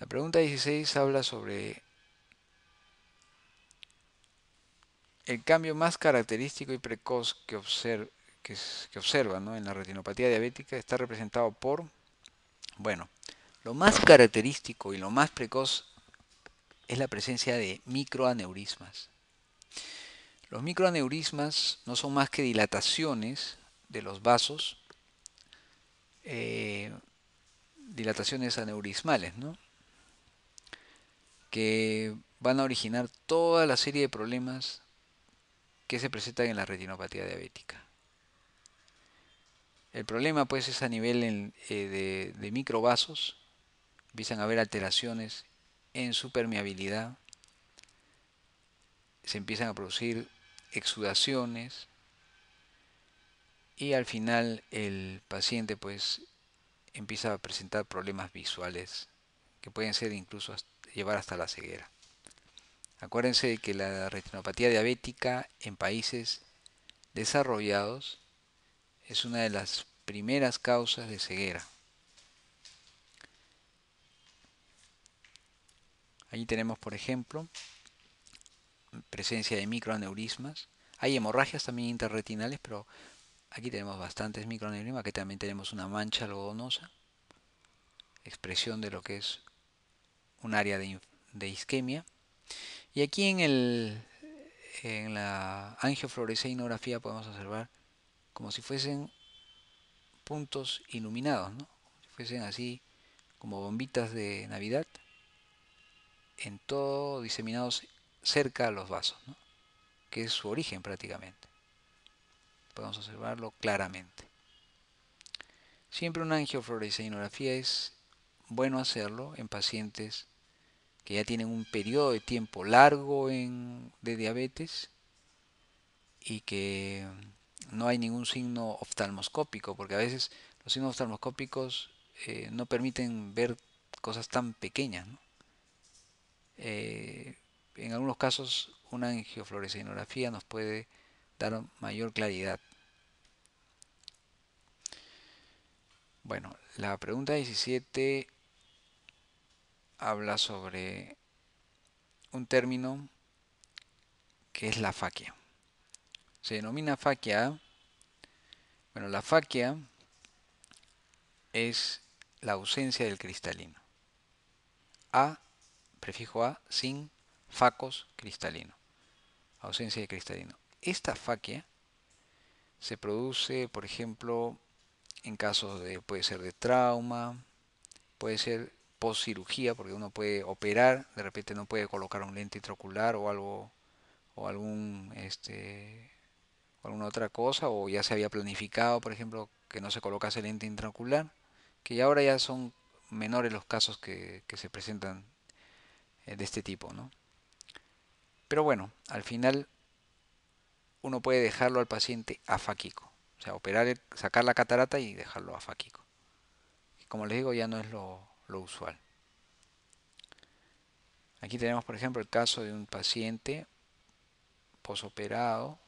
La pregunta 16 habla sobre el cambio más característico y precoz que, observa, en la retinopatía diabética está representado por, bueno, lo más característico y lo más precoz es la presencia de microaneurismas. Los microaneurismas no son más que dilataciones de los vasos, eh, dilataciones aneurismales, ¿no? que van a originar toda la serie de problemas que se presentan en la retinopatía diabética. El problema pues es a nivel eh, de, de microvasos, empiezan a haber alteraciones en su permeabilidad, se empiezan a producir exudaciones y al final el paciente pues empieza a presentar problemas visuales que pueden ser incluso hasta llevar hasta la ceguera. Acuérdense que la retinopatía diabética en países desarrollados es una de las primeras causas de ceguera. Allí tenemos, por ejemplo, presencia de microaneurismas. Hay hemorragias también interretinales, pero aquí tenemos bastantes microaneurismas. Aquí también tenemos una mancha algodonosa, expresión de lo que es un área de, isquemia. Y aquí en, el, en la angiofluoresceinografía podemos observar como si fuesen puntos iluminados, ¿no? si fuesen así como bombitas de Navidad, en todo diseminados cerca a los vasos, que es su origen prácticamente. Podemos observarlo claramente. Siempre una angiofluoresceinografía es bueno hacerlo en pacientes que ya tienen un periodo de tiempo largo de diabetes y que no hay ningún signo oftalmoscópico, porque a veces los signos oftalmoscópicos eh, no permiten ver cosas tan pequeñas. Eh, en algunos casos una angiofluorescenografía nos puede dar mayor claridad. Bueno, la pregunta 17 habla sobre un término que es la faquia. Se denomina faquia. Bueno, la faquia es la ausencia del cristalino. A, prefijo A, sin facos cristalino. Ausencia de cristalino. Esta faquia se produce, por ejemplo, en casos de, puede ser de trauma, puede ser post cirugía, porque uno puede operar, de repente no puede colocar un lente intraocular o algo, o algún, este, alguna otra cosa, o ya se había planificado, por ejemplo, que no se colocase lente intraocular, que ahora ya son menores los casos que, se presentan eh, de este tipo, ¿no? Pero bueno, al final uno puede dejarlo al paciente afáquico, o sea, operar, sacar la catarata y dejarlo afáquico. Como les digo, ya no es lo, lo usual. Aquí tenemos, por ejemplo, el caso de un paciente posoperado,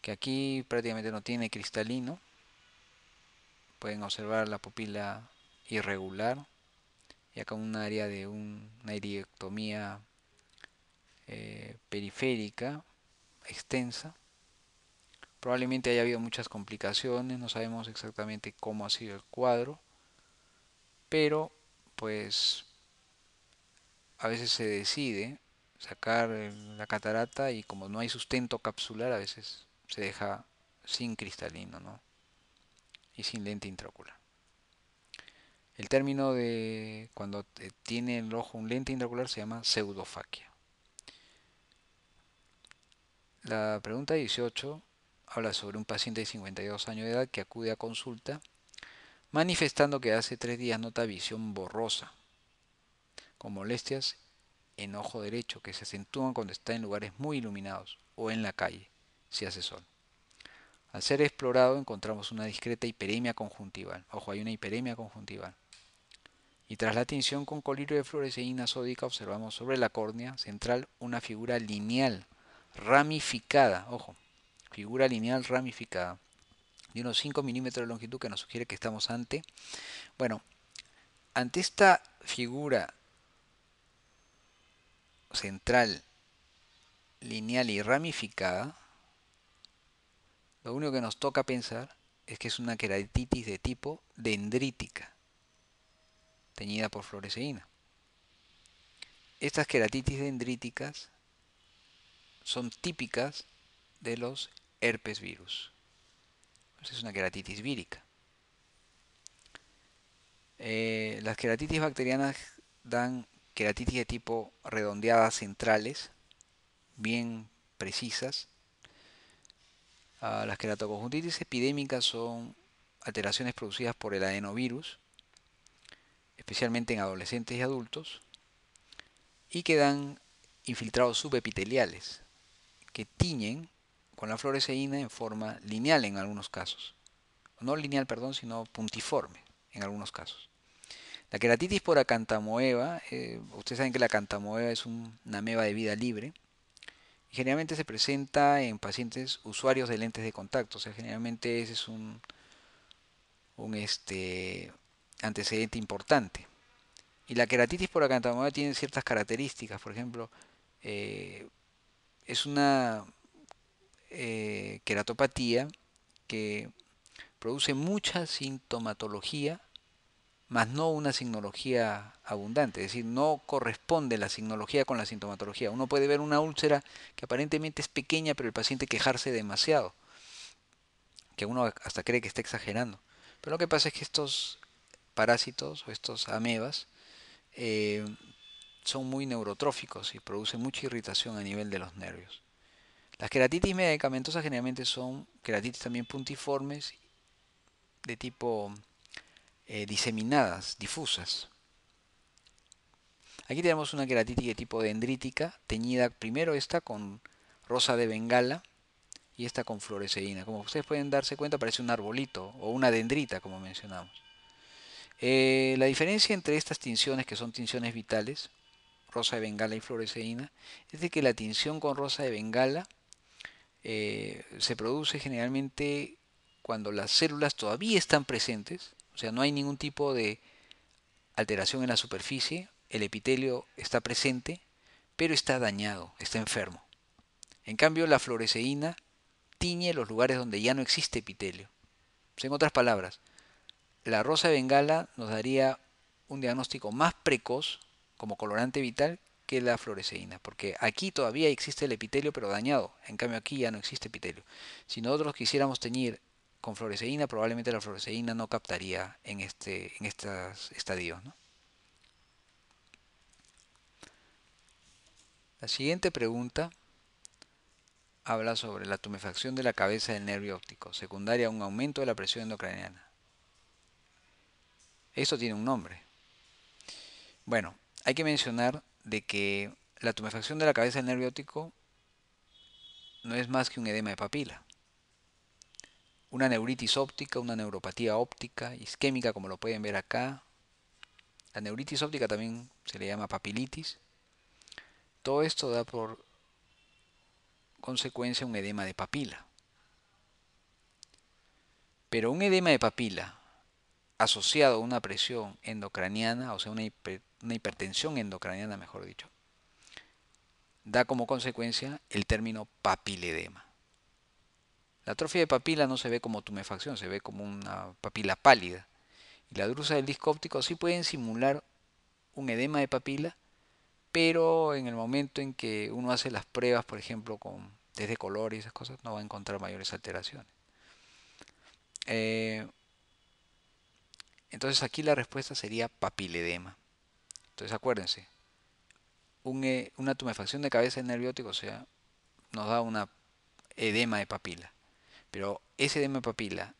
que aquí prácticamente no tiene cristalino. Pueden observar la pupila irregular y acá un área de una iridectomía eh, periférica extensa. Probablemente haya habido muchas complicaciones, no sabemos exactamente cómo ha sido el cuadro pero pues a veces se decide sacar la catarata y como no hay sustento capsular a veces se deja sin cristalino ¿no? y sin lente intraocular. El término de cuando tiene el ojo un lente intraocular se llama pseudofaquia. La pregunta 18 habla sobre un paciente de 52 años de edad que acude a consulta manifestando que hace tres días nota visión borrosa, con molestias en ojo derecho que se acentúan cuando está en lugares muy iluminados o en la calle, si hace sol. Al ser explorado encontramos una discreta hiperemia conjuntival. Ojo, hay una hiperemia conjuntival. Y tras la tinción con colirio de fluoresceína sódica observamos sobre la córnea central una figura lineal, ramificada. Ojo, figura lineal ramificada de unos 5 milímetros de longitud que nos sugiere que estamos ante. Bueno, ante esta figura central, lineal y ramificada, lo único que nos toca pensar es que es una queratitis de tipo dendrítica, teñida por floreceína. Estas queratitis dendríticas son típicas de los herpes virus. Pues, es una queratitis vírica. Eh, las queratitis bacterianas dan queratitis de tipo redondeadas centrales, bien precisas. Ah, las queratoconjuntitis epidémicas son alteraciones producidas por el adenovirus, especialmente en adolescentes y adultos, y que dan infiltrados subepiteliales que tiñen con la floreceína en forma lineal en algunos casos. No lineal, perdón, sino puntiforme en algunos casos. La queratitis por acantamoeba, eh, ustedes saben que la acantamoeba es una ameba de vida libre. generalmente se presenta en pacientes usuarios de lentes de contacto. O sea, generalmente ese es un, un este, antecedente importante. Y la queratitis por acantamoeba tiene ciertas características. Por ejemplo, eh, es una eh, queratopatía que produce mucha sintomatología, más no una signología abundante, es decir, no corresponde la signología con la sintomatología. Uno puede ver una úlcera que aparentemente es pequeña, pero el paciente quejarse demasiado, que uno hasta cree que está exagerando. Pero lo que pasa es que estos parásitos o estos amebas eh, son muy neurotróficos y producen mucha irritación a nivel de los nervios. Las queratitis medicamentosas generalmente son queratitis también puntiformes de tipo eh, diseminadas, difusas. Aquí tenemos una queratitis de tipo dendrítica, teñida primero esta con rosa de bengala y esta con floreceína. Como ustedes pueden darse cuenta, parece un arbolito o una dendrita, como mencionamos. Eh, la diferencia entre estas tinciones, que son tinciones vitales, rosa de bengala y floreceína, es de que la tinción con rosa de bengala eh, se produce generalmente cuando las células todavía están presentes, o sea, no hay ningún tipo de alteración en la superficie, el epitelio está presente, pero está dañado, está enfermo. En cambio, la floreceína tiñe los lugares donde ya no existe epitelio. Pues, en otras palabras, la rosa de Bengala nos daría un diagnóstico más precoz como colorante vital que la floreceína, porque aquí todavía existe el epitelio pero dañado, en cambio aquí ya no existe epitelio. Si nosotros quisiéramos teñir con floreceína, probablemente la floreceína no captaría en, este, en estos estadios. La siguiente pregunta habla sobre la tumefacción de la cabeza del nervio óptico, secundaria a un aumento de la presión endocraniana. eso tiene un nombre. Bueno, hay que mencionar de que la tumefacción de la cabeza del nervio no es más que un edema de papila. Una neuritis óptica, una neuropatía óptica, isquémica como lo pueden ver acá. La neuritis óptica también se le llama papilitis. Todo esto da por consecuencia un edema de papila. Pero un edema de papila asociado a una presión endocraniana, o sea, una, hipertensión endocraniana, mejor dicho, da como consecuencia el término papiledema. La atrofia de papila no se ve como tumefacción, se ve como una papila pálida. Y la drusa del disco óptico sí pueden simular un edema de papila, pero en el momento en que uno hace las pruebas, por ejemplo, con test color y esas cosas, no va a encontrar mayores alteraciones. Eh, entonces aquí la respuesta sería papiledema. Entonces acuérdense, eh, una tumefacción de cabeza de nerviótico, o sea, nos da una edema de papila. Pero ese edema de papila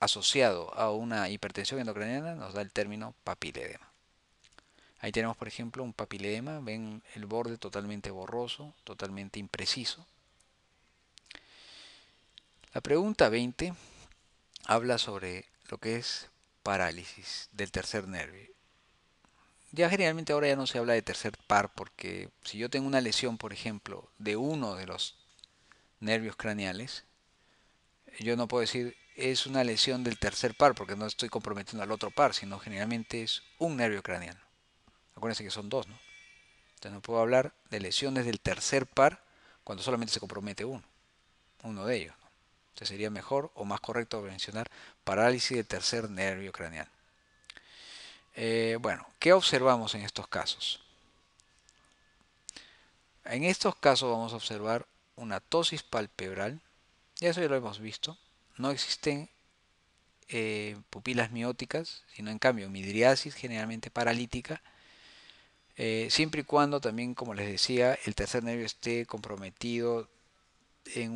asociado a una hipertensión endocraniana nos da el término papiledema. Ahí tenemos, por ejemplo, un papiledema, ven el borde totalmente borroso, totalmente impreciso. La pregunta 20 habla sobre lo que es parálisis del tercer nervio. Ya generalmente ahora ya no se habla de tercer par porque si yo tengo una lesión, por ejemplo, de uno de los nervios craneales, yo no puedo decir es una lesión del tercer par porque no estoy comprometiendo al otro par, sino generalmente es un nervio craneal. Acuérdense que son dos, ¿no? Entonces no puedo hablar de lesiones del tercer par cuando solamente se compromete uno, uno de ellos. Entonces sería mejor o más correcto mencionar parálisis del tercer nervio craneal. Eh, bueno, ¿qué observamos en estos casos? En estos casos vamos a observar una tosis palpebral, ya eso ya lo hemos visto, no existen eh, pupilas mióticas, sino en cambio midriasis generalmente paralítica, eh, siempre y cuando también, como les decía, el tercer nervio esté comprometido en,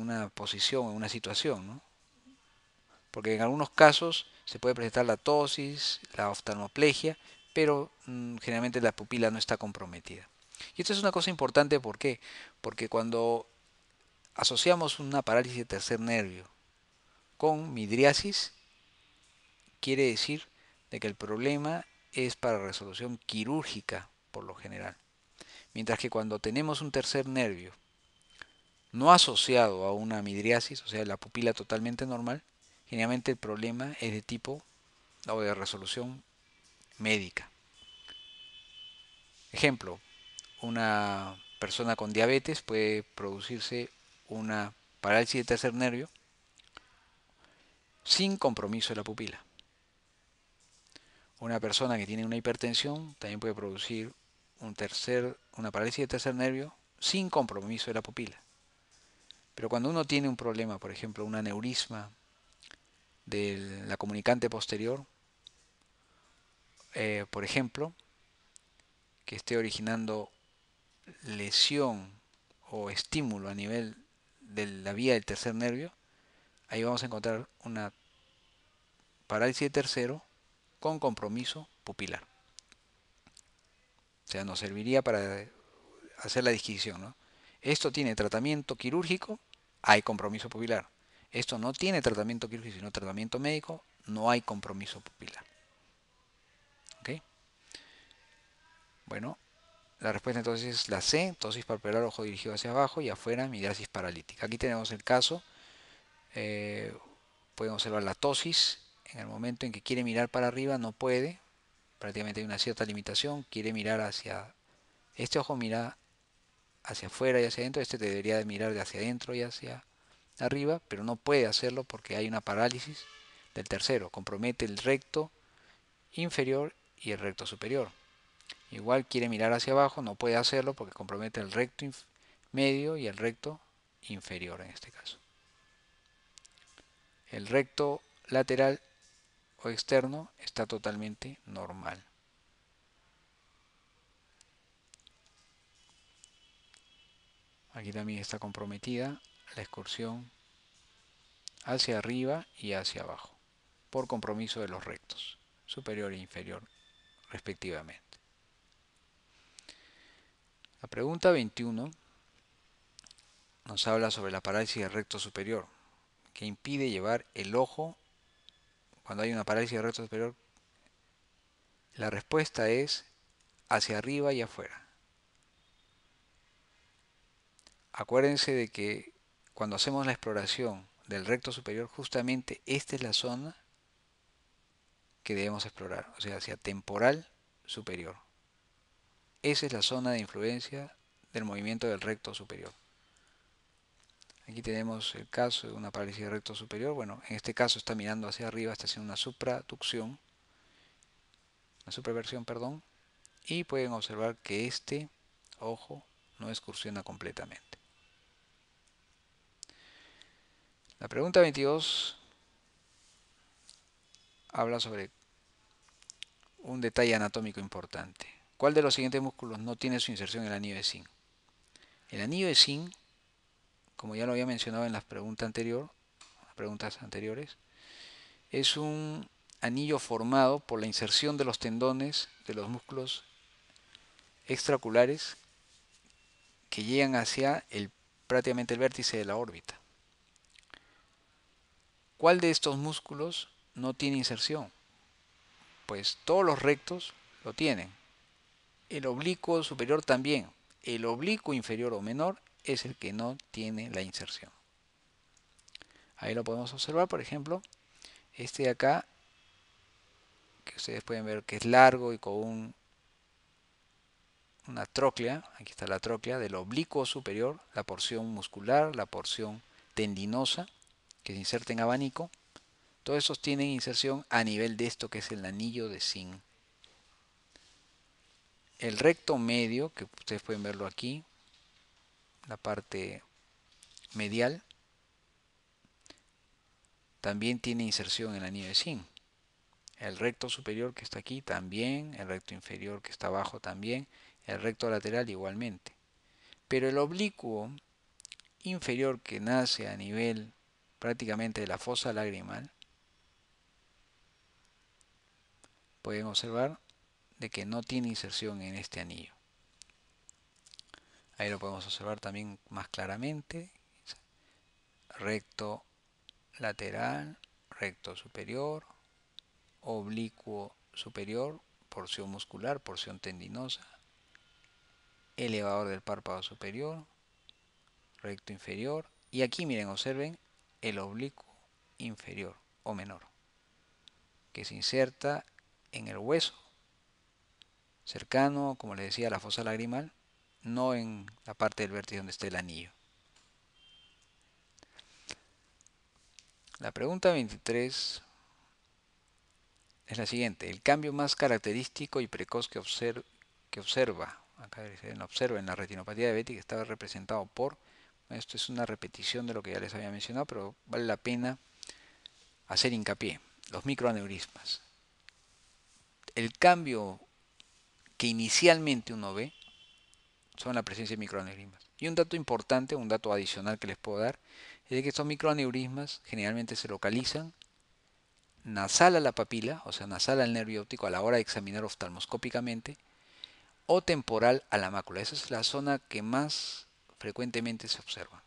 una posición, en una situación. ¿no? Porque en algunos casos se puede presentar la tosis, la oftalmoplegia, pero mm, generalmente la pupila no está comprometida. Y esto es una cosa importante, ¿por qué? Porque cuando asociamos una parálisis de tercer nervio con midriasis, quiere decir de que el problema es para resolución quirúrgica por lo general. Mientras que cuando tenemos un tercer nervio no asociado a una midriasis, o sea, la pupila totalmente normal, generalmente el problema es de tipo o de resolución médica. Ejemplo, una persona con diabetes puede producirse una parálisis de tercer nervio sin compromiso de la pupila. Una persona que tiene una hipertensión también puede producir un tercer, una parálisis de tercer nervio sin compromiso de la pupila. Pero cuando uno tiene un problema, por ejemplo, un aneurisma de la comunicante posterior, eh, por ejemplo, que esté originando lesión o estímulo a nivel de la vía del tercer nervio, ahí vamos a encontrar una parálisis de tercero con compromiso pupilar. O sea, nos serviría para hacer la disquisición, ¿no? Esto tiene tratamiento quirúrgico, hay compromiso pupilar. Esto no tiene tratamiento quirúrgico, sino tratamiento médico, no hay compromiso pupilar. Bueno, la respuesta entonces es la C, tosis palpebral, ojo dirigido hacia abajo y afuera migrasis paralítica. Aquí tenemos el caso, eh, podemos observar la tosis, en el momento en que quiere mirar para arriba no puede, prácticamente hay una cierta limitación, quiere mirar hacia, este ojo mira hacia afuera y hacia adentro, este debería de mirar de hacia adentro y hacia arriba, pero no puede hacerlo porque hay una parálisis del tercero, compromete el recto inferior y el recto superior. Igual quiere mirar hacia abajo, no puede hacerlo porque compromete el recto medio y el recto inferior en este caso. El recto lateral o externo está totalmente normal. aquí también está comprometida la excursión hacia arriba y hacia abajo por compromiso de los rectos superior e inferior respectivamente la pregunta 21 nos habla sobre la parálisis del recto superior que impide llevar el ojo cuando hay una parálisis del recto superior la respuesta es hacia arriba y afuera acuérdense de que cuando hacemos la exploración del recto superior, justamente esta es la zona que debemos explorar, o sea, hacia temporal superior. Esa es la zona de influencia del movimiento del recto superior. Aquí tenemos el caso de una parálisis de recto superior. Bueno, en este caso está mirando hacia arriba, está haciendo una supraducción, una supraversión, perdón. Y pueden observar que este ojo no excursiona completamente. La pregunta 22 habla sobre un detalle anatómico importante. ¿Cuál de los siguientes músculos no tiene su inserción en el anillo de zinc? El anillo de zinc, como ya lo había mencionado en las preguntas, anteriores, es un anillo formado por la inserción de los tendones de los músculos extraculares que llegan hacia prácticamente el vértice de la órbita. ¿Cuál de estos músculos no tiene inserción? Pues todos los rectos lo tienen. El oblicuo superior también. El oblicuo inferior o menor es el que no tiene la inserción. Ahí lo podemos observar, por ejemplo, este de acá, que ustedes pueden ver que es largo y con una troclea. aquí está la troclea del oblicuo superior, la porción muscular, la porción tendinosa, que se inserta en abanico, todos esos tienen inserción a nivel de esto que es el anillo de zinc. El recto medio, que ustedes pueden verlo aquí, la parte medial, también tiene inserción en el anillo de zinc. El recto superior que está aquí también, el recto inferior que está abajo también, el recto lateral igualmente. Pero el oblicuo inferior que nace a nivel prácticamente de la fosa lagrimal, pueden observar de que no tiene inserción en este anillo. Ahí lo podemos observar también más claramente. Recto lateral, recto superior, oblicuo superior, porción muscular, porción tendinosa, elevador del párpado superior, recto inferior. Y aquí miren, observen el oblicuo inferior o menor, que se inserta en el hueso cercano, como les decía, a la fosa lagrimal, no en la parte del vértice donde está el anillo. La pregunta 23 es la siguiente. El cambio más característico y precoz que, observa, que observa, acá observa en la retinopatía diabética, estaba representado por esto es una repetición de lo que ya les había mencionado, pero vale la pena hacer hincapié. Los microaneurismas. El cambio que inicialmente uno ve son la presencia de microaneurismas. Y un dato importante, un dato adicional que les puedo dar, es de que estos microaneurismas generalmente se localizan nasal a la papila, o sea, nasal al nervio óptico a la hora de examinar oftalmoscópicamente, o temporal a la mácula. Esa es la zona que más frecuentemente se observan.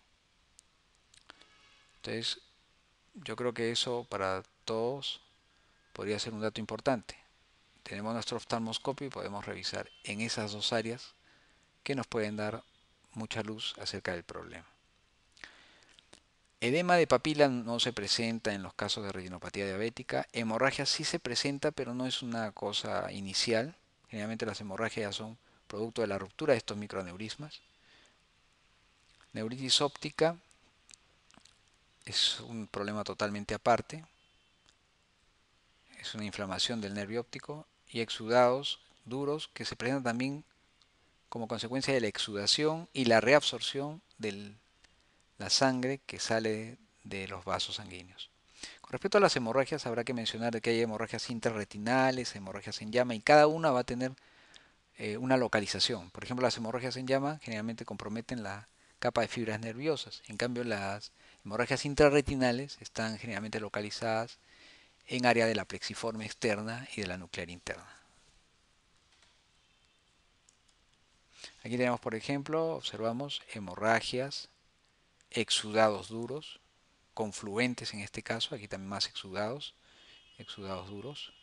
Entonces, yo creo que eso para todos podría ser un dato importante. Tenemos nuestro oftalmoscopio y podemos revisar en esas dos áreas que nos pueden dar mucha luz acerca del problema. Edema de papila no se presenta en los casos de retinopatía diabética. Hemorragia sí se presenta, pero no es una cosa inicial. Generalmente las hemorragias son producto de la ruptura de estos microneurismas. Neuritis óptica es un problema totalmente aparte. Es una inflamación del nervio óptico y exudados duros que se presentan también como consecuencia de la exudación y la reabsorción de la sangre que sale de los vasos sanguíneos. Con respecto a las hemorragias, habrá que mencionar que hay hemorragias interretinales, hemorragias en llama, y cada una va a tener eh, una localización. Por ejemplo, las hemorragias en llama generalmente comprometen la capa de fibras nerviosas. En cambio, las hemorragias intrarretinales están generalmente localizadas en área de la plexiforme externa y de la nuclear interna. Aquí tenemos, por ejemplo, observamos hemorragias, exudados duros, confluentes en este caso, aquí también más exudados, exudados duros.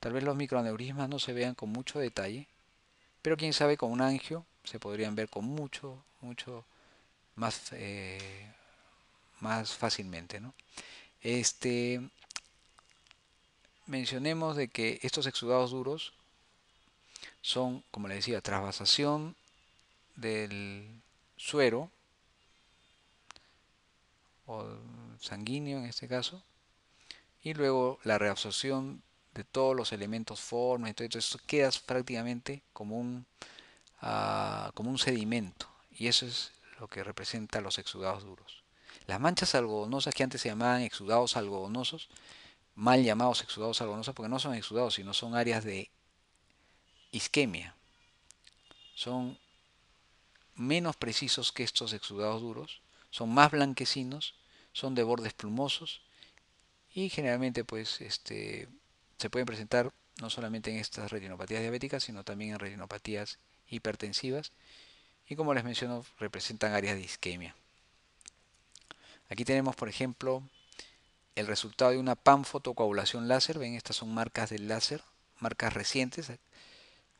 Tal vez los microaneurismas no se vean con mucho detalle, pero quién sabe con un angio se podrían ver con mucho, mucho más, eh, más fácilmente. Este, mencionemos de que estos exudados duros son, como le decía, trasvasación del suero o sanguíneo en este caso y luego la reabsorción de todos los elementos formas y esto queda prácticamente como un Ah, como un sedimento y eso es lo que representa los exudados duros. Las manchas algodonosas que antes se llamaban exudados algodonosos, mal llamados exudados algodonosos porque no son exudados, sino son áreas de isquemia. Son menos precisos que estos exudados duros, son más blanquecinos, son de bordes plumosos y generalmente pues este, se pueden presentar no solamente en estas retinopatías diabéticas, sino también en retinopatías hipertensivas y como les menciono representan áreas de isquemia. Aquí tenemos por ejemplo el resultado de una panfotocoagulación láser, ven estas son marcas del láser, marcas recientes,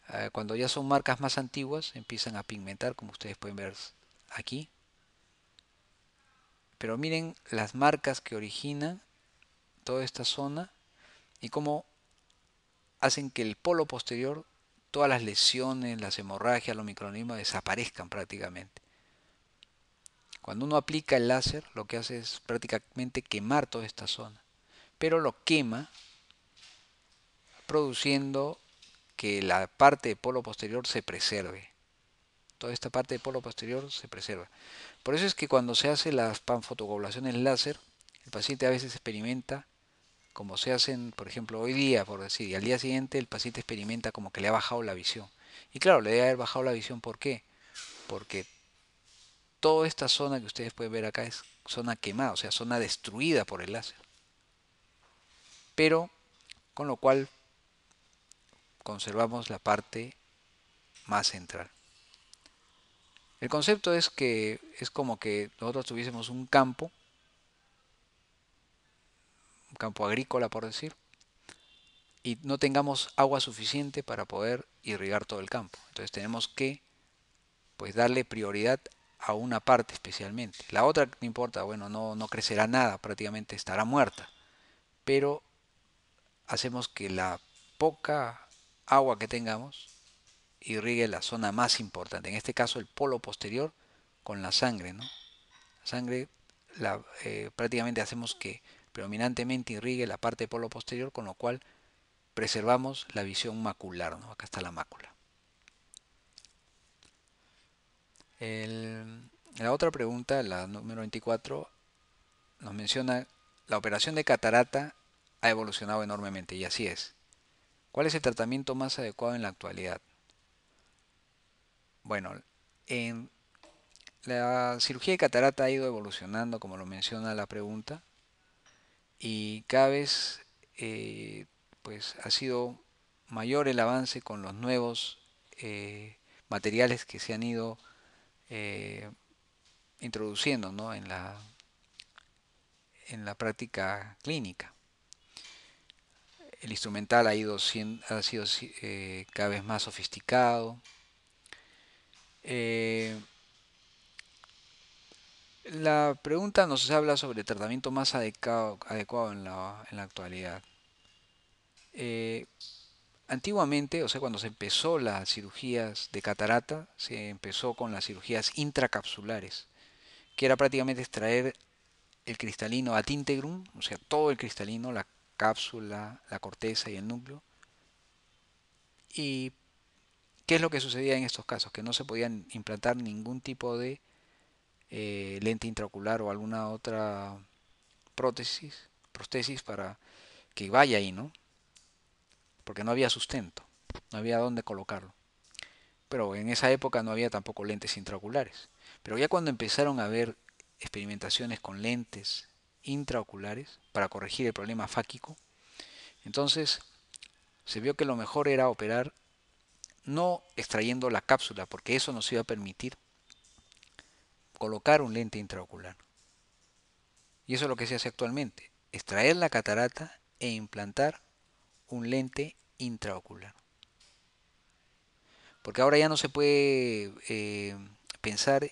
ah, cuando ya son marcas más antiguas empiezan a pigmentar como ustedes pueden ver aquí pero miren las marcas que originan toda esta zona y cómo hacen que el polo posterior todas las lesiones, las hemorragias, los micronismos desaparezcan prácticamente. Cuando uno aplica el láser, lo que hace es prácticamente quemar toda esta zona, pero lo quema produciendo que la parte de polo posterior se preserve. Toda esta parte de polo posterior se preserva. Por eso es que cuando se hace las panfotocoblaciones láser, el paciente a veces experimenta como se hacen, por ejemplo, hoy día, por decir, y al día siguiente el paciente experimenta como que le ha bajado la visión. Y claro, le debe haber bajado la visión, ¿por qué? Porque toda esta zona que ustedes pueden ver acá es zona quemada, o sea, zona destruida por el láser. Pero, con lo cual, conservamos la parte más central. El concepto es que es como que nosotros tuviésemos un campo un campo agrícola por decir, y no tengamos agua suficiente para poder irrigar todo el campo. Entonces tenemos que pues darle prioridad a una parte especialmente. La otra no importa, bueno, no, no crecerá nada, prácticamente estará muerta. Pero hacemos que la poca agua que tengamos irrigue la zona más importante, en este caso el polo posterior con la sangre, ¿no? La sangre la, eh, prácticamente hacemos que predominantemente irrigue la parte de polo posterior, con lo cual preservamos la visión macular. ¿no? Acá está la mácula. la otra pregunta, la número 24, nos menciona la operación de catarata ha evolucionado enormemente y así es. ¿Cuál es el tratamiento más adecuado en la actualidad? Bueno, en la cirugía de catarata ha ido evolucionando, como lo menciona la pregunta y cada vez eh, pues ha sido mayor el avance con los nuevos eh, materiales que se han ido eh, introduciendo en, la, en la práctica clínica. El instrumental ha, ido, ha sido cada vez más sofisticado. La pregunta nos habla sobre el tratamiento más adecuado, en, la, actualidad. Eh, antiguamente, o sea, cuando se empezó las cirugías de catarata, se empezó con las cirugías intracapsulares, que era prácticamente extraer el cristalino ad integrum, o sea, todo el cristalino, la cápsula, la corteza y el núcleo. ¿Y qué es lo que sucedía en estos casos? Que no se podían implantar ningún tipo de eh, lente intraocular o alguna otra prótesis, prótesis para que vaya ahí, ¿no? Porque no había sustento, no había dónde colocarlo. Pero en esa época no había tampoco lentes intraoculares. Pero ya cuando empezaron a haber experimentaciones con lentes intraoculares para corregir el problema fáquico, entonces se vio que lo mejor era operar no extrayendo la cápsula, porque eso nos iba a permitir colocar un lente intraocular. Y eso es lo que se hace actualmente, extraer la catarata e implantar un lente intraocular. Porque ahora ya no se puede eh, pensar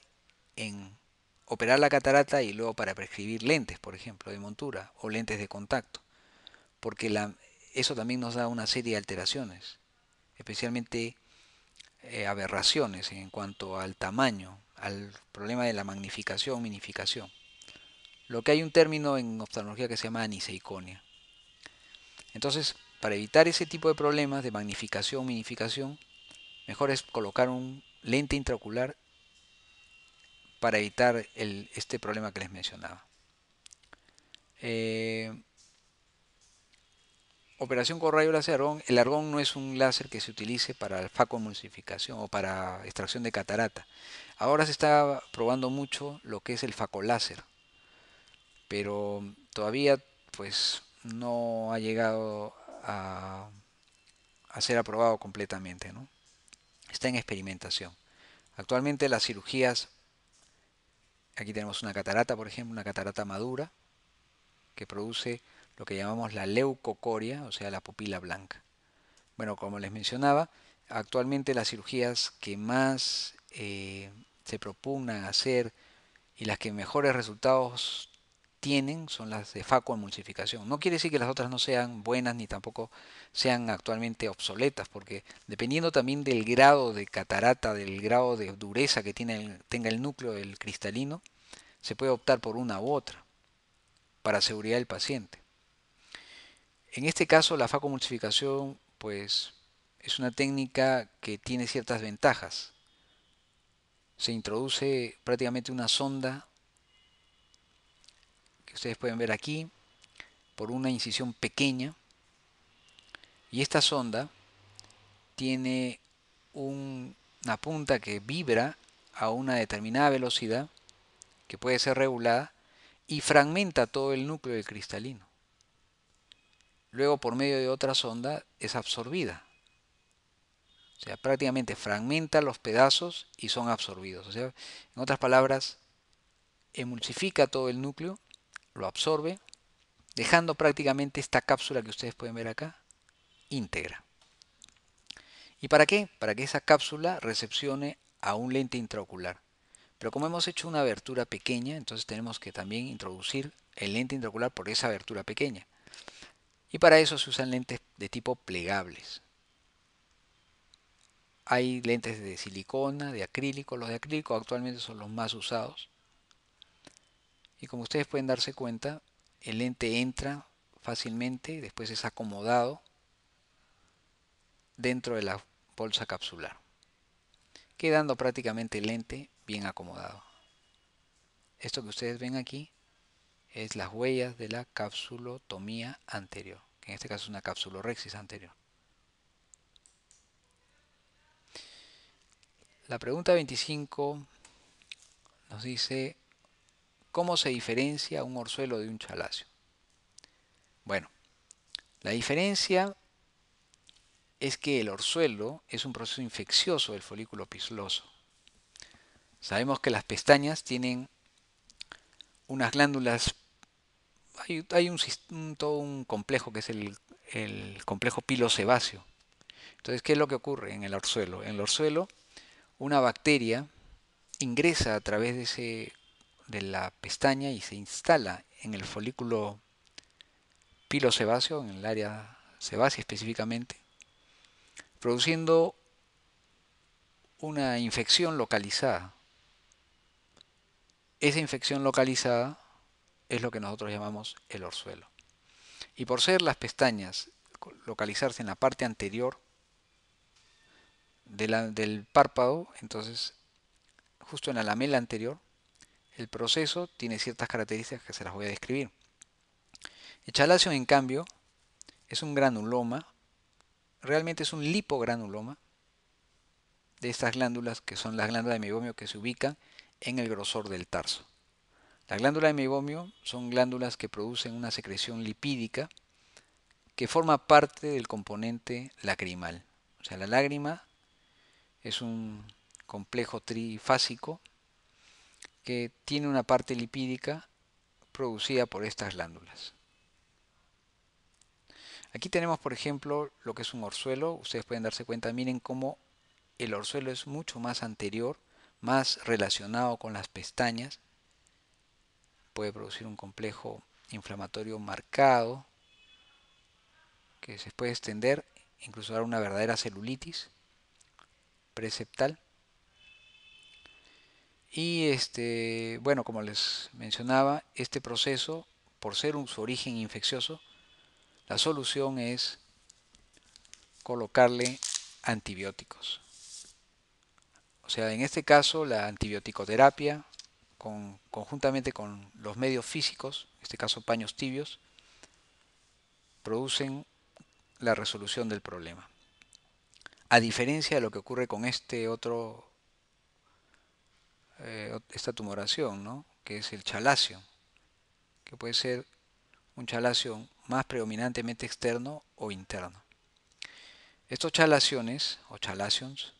en operar la catarata y luego para prescribir lentes, por ejemplo, de montura o lentes de contacto. Porque la, eso también nos da una serie de alteraciones, especialmente eh, aberraciones en cuanto al tamaño al problema de la magnificación, minificación. Lo que hay un término en oftalmología que se llama aniseiconia. Entonces, para evitar ese tipo de problemas de magnificación, minificación, mejor es colocar un lente intraocular para evitar este problema que les mencionaba. Eh, operación con rayo láser argón, el argón no es un láser que se utilice para facoemulsificación o para extracción de catarata. Ahora se está probando mucho lo que es el facoláser, pero todavía pues no ha llegado a, ser aprobado completamente, ¿no? Está en experimentación. Actualmente las cirugías, aquí tenemos una catarata, por ejemplo, una catarata madura, que produce lo que llamamos la leucocoria, o sea, la pupila blanca. Bueno, como les mencionaba, actualmente las cirugías que más eh, se propugnan hacer y las que mejores resultados tienen son las de facoemulsificación. No quiere decir que las otras no sean buenas ni tampoco sean actualmente obsoletas, porque dependiendo también del grado de catarata, del grado de dureza que tenga el núcleo del cristalino, se puede optar por una u otra para seguridad del paciente. En este caso la facomulsificación, pues es una técnica que tiene ciertas ventajas. Se introduce prácticamente una sonda que ustedes pueden ver aquí por una incisión pequeña y esta sonda tiene una punta que vibra a una determinada velocidad que puede ser regulada y fragmenta todo el núcleo del cristalino luego por medio de otra sonda es absorbida. O sea, prácticamente fragmenta los pedazos y son absorbidos. O sea, en otras palabras, emulsifica todo el núcleo, lo absorbe, dejando prácticamente esta cápsula que ustedes pueden ver acá íntegra. ¿Y para qué? Para que esa cápsula recepcione a un lente intraocular. Pero como hemos hecho una abertura pequeña, entonces tenemos que también introducir el lente intraocular por esa abertura pequeña. Y para eso se usan lentes de tipo plegables. Hay lentes de silicona, de acrílico. Los de acrílico actualmente son los más usados. Y como ustedes pueden darse cuenta, el lente entra fácilmente, después es acomodado dentro de la bolsa capsular, quedando prácticamente el lente bien acomodado. Esto que ustedes ven aquí es las huellas de la capsulotomía anterior, que en este caso es una capsulorexis anterior. La pregunta 25 nos dice, ¿cómo se diferencia un orzuelo de un chalacio? Bueno, la diferencia es que el orzuelo es un proceso infeccioso del folículo piloso. Sabemos que las pestañas tienen unas glándulas hay, un, todo un complejo que es el, el complejo pilosebáceo. Entonces, ¿qué es lo que ocurre en el orzuelo? En el orzuelo, una bacteria ingresa a través de, ese, de la pestaña y se instala en el folículo pilosebáceo, en el área sebácea específicamente, produciendo una infección localizada. Esa infección localizada es lo que nosotros llamamos el orzuelo. Y por ser las pestañas localizarse en la parte anterior del párpado, entonces justo en la lamela anterior, el proceso tiene ciertas características que se las voy a describir. El chalacio, en cambio, es un granuloma, realmente es un lipogranuloma de estas glándulas que son las glándulas de meibomio que se ubican en el grosor del tarso. La glándula de meibomio son glándulas que producen una secreción lipídica que forma parte del componente lacrimal. O sea, la lágrima es un complejo trifásico que tiene una parte lipídica producida por estas glándulas. Aquí tenemos, por ejemplo, lo que es un orzuelo. Ustedes pueden darse cuenta, miren cómo el orzuelo es mucho más anterior, más relacionado con las pestañas puede producir un complejo inflamatorio marcado que se puede extender incluso dar una verdadera celulitis preceptal. Y este, bueno, como les mencionaba, este proceso, por ser su origen infeccioso, la solución es colocarle antibióticos. O sea, en este caso la antibiótico-terapia conjuntamente con los medios físicos, en este caso paños tibios, producen la resolución del problema. A diferencia de lo que ocurre con este otro, eh, esta tumoración, ¿no? que es el chalacio, que puede ser un chalacio más predominantemente externo o interno. Estos chalaciones o chalaciones,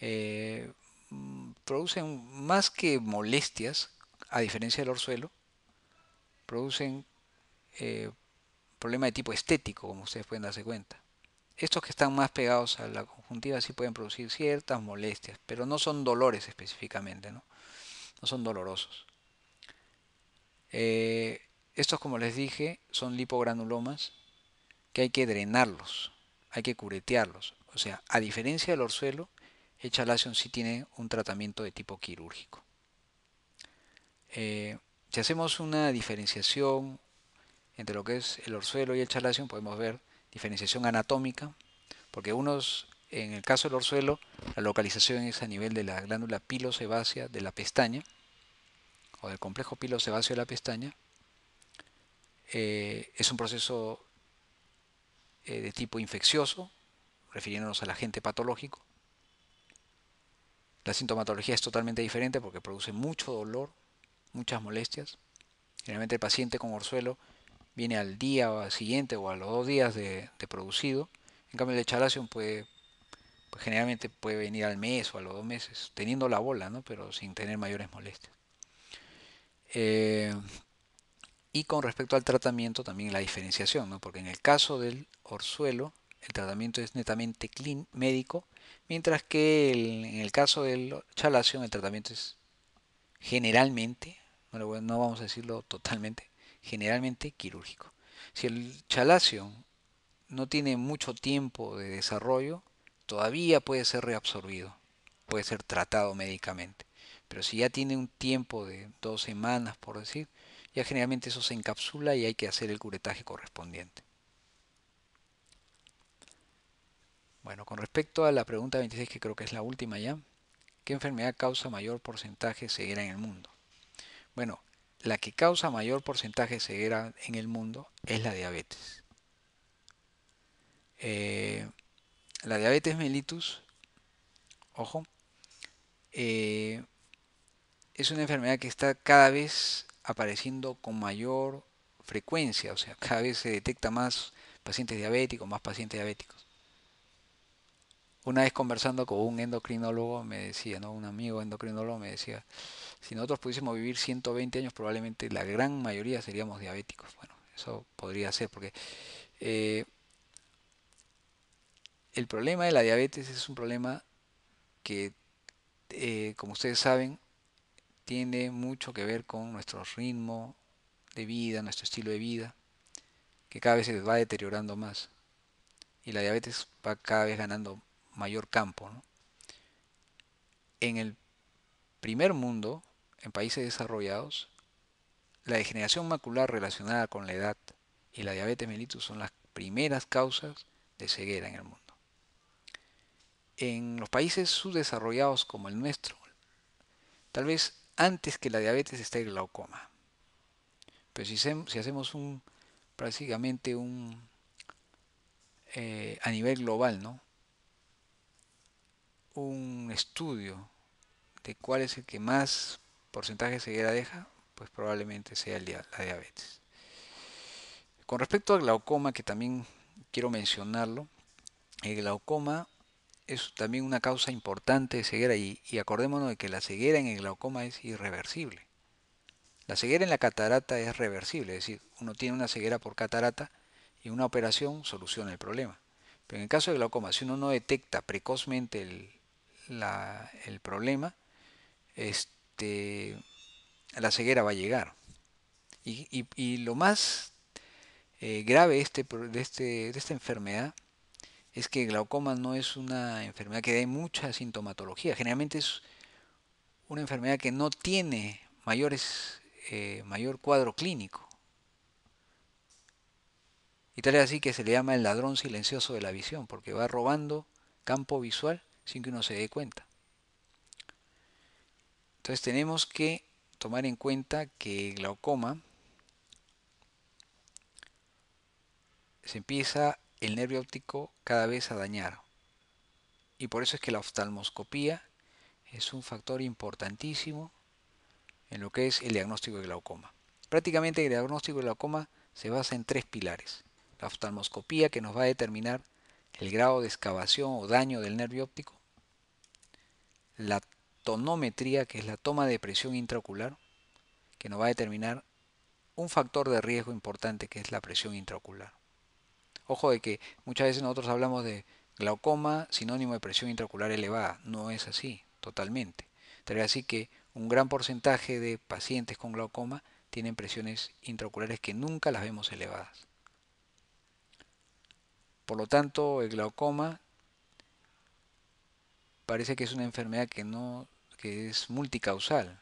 eh, Mm, producen más que molestias, a diferencia del orzuelo, producen eh, problemas de tipo estético, como ustedes pueden darse cuenta. Estos que están más pegados a la conjuntiva sí pueden producir ciertas molestias, pero no son dolores específicamente, no, son dolorosos. Eh, estos, como les dije, son lipogranulomas que hay que drenarlos, hay que curetearlos. O sea, a diferencia del orzuelo, chalación sí tiene un tratamiento de tipo quirúrgico. Eh, si hacemos una diferenciación entre lo que es el orzuelo y el chalación, podemos ver diferenciación anatómica, porque unos, en el caso del orzuelo, la localización es a nivel de la glándula pilosebácea de la pestaña, o del complejo pilosebáceo de la pestaña. Eh, es un proceso eh, de tipo infeccioso, refiriéndonos al agente patológico, la sintomatología es totalmente diferente porque produce mucho dolor, muchas molestias. Generalmente el paciente con orzuelo viene al día siguiente o a los dos días de, producido. En cambio, el de puede, pues, generalmente puede venir al mes o a los dos meses, teniendo la bola, ¿no? pero sin tener mayores molestias. Eh, y con respecto al tratamiento, también la diferenciación, ¿no? porque en el caso del orzuelo, el tratamiento es netamente clean, médico, mientras que en el caso del chalación el tratamiento es generalmente, no vamos a decirlo totalmente, generalmente quirúrgico. Si el chalación no tiene mucho tiempo de desarrollo, todavía puede ser reabsorbido, puede ser tratado médicamente. Pero si ya tiene un tiempo de dos semanas, por decir, ya generalmente eso se encapsula y hay que hacer el curetaje correspondiente. Bueno, con respecto a la pregunta 26, que creo que es la última ya, ¿qué enfermedad causa mayor porcentaje de ceguera en el mundo? Bueno, la que causa mayor porcentaje de ceguera en el mundo es la diabetes. Eh, la diabetes mellitus, ojo, eh, es una enfermedad que está cada vez apareciendo con mayor frecuencia, o sea, cada vez se detecta más pacientes diabéticos, más pacientes diabéticos. Una vez conversando con un endocrinólogo me decía, ¿no? un amigo endocrinólogo me decía, si nosotros pudiésemos vivir 120 años probablemente la gran mayoría seríamos diabéticos. Bueno, eso podría ser porque eh, el problema de la diabetes es un problema que, eh, como ustedes saben, tiene mucho que ver con nuestro ritmo de vida, nuestro estilo de vida, que cada vez se va deteriorando más. Y la diabetes va cada vez ganando mayor campo. En el primer mundo, en países desarrollados, la degeneración macular relacionada con la edad y la diabetes mellitus son las primeras causas de ceguera en el mundo. En los países subdesarrollados como el nuestro, tal vez antes que la diabetes está el glaucoma. Pero si, hacemos un prácticamente un eh, a nivel global, ¿no? un estudio de cuál es el que más porcentaje de ceguera deja, pues probablemente sea la diabetes. Con respecto al glaucoma, que también quiero mencionarlo, el glaucoma es también una causa importante de ceguera y, acordémonos de que la ceguera en el glaucoma es irreversible. La ceguera en la catarata es reversible, es decir, uno tiene una ceguera por catarata y una operación soluciona el problema. Pero en el caso de glaucoma, si uno no detecta precozmente el, el problema, este, la ceguera va a llegar. Y, y, lo más eh, grave este, de, este, de esta enfermedad es que glaucoma no es una enfermedad que dé mucha sintomatología. Generalmente es una enfermedad que no tiene mayores, eh, mayor cuadro clínico. Y tal es así que se le llama el ladrón silencioso de la visión, porque va robando campo visual sin que uno se dé cuenta. Entonces tenemos que tomar en cuenta que glaucoma se empieza el nervio óptico cada vez a dañar. Y por eso es que la oftalmoscopía es un factor importantísimo en lo que es el diagnóstico de glaucoma. Prácticamente el diagnóstico de glaucoma se basa en tres pilares. La oftalmoscopía que nos va a determinar el grado de excavación o daño del nervio óptico la tonometría, que es la toma de presión intraocular, que nos va a determinar un factor de riesgo importante, que es la presión intraocular. Ojo de que muchas veces nosotros hablamos de glaucoma sinónimo de presión intraocular elevada. No es así, totalmente. pero así que un gran porcentaje de pacientes con glaucoma tienen presiones intraoculares que nunca las vemos elevadas. Por lo tanto, el glaucoma parece que es una enfermedad que no es multicausal.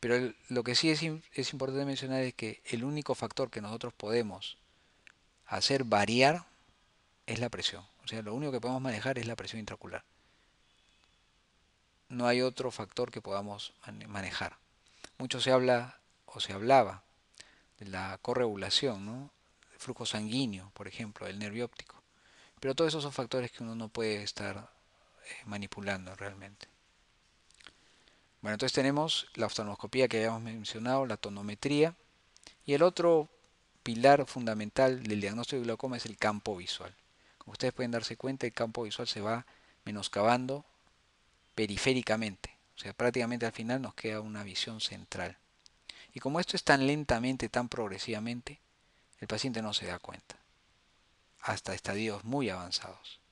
Pero lo que sí es, es importante mencionar es que el único factor que nosotros podemos hacer variar es la presión. O sea, lo único que podemos manejar es la presión intraocular. No hay otro factor que podamos manejar. Mucho se habla o se hablaba de la corregulación, ¿no? El flujo sanguíneo, por ejemplo, el nervio óptico. Pero todos esos son factores que uno no puede estar eh, manipulando realmente. Bueno, entonces tenemos la oftalmoscopía que habíamos mencionado, la tonometría. Y el otro pilar fundamental del diagnóstico de glaucoma es el campo visual. Como ustedes pueden darse cuenta, el campo visual se va menoscabando periféricamente. O sea, prácticamente al final nos queda una visión central. Y como esto es tan lentamente, tan progresivamente, el paciente no se da cuenta. Hasta estadios muy avanzados.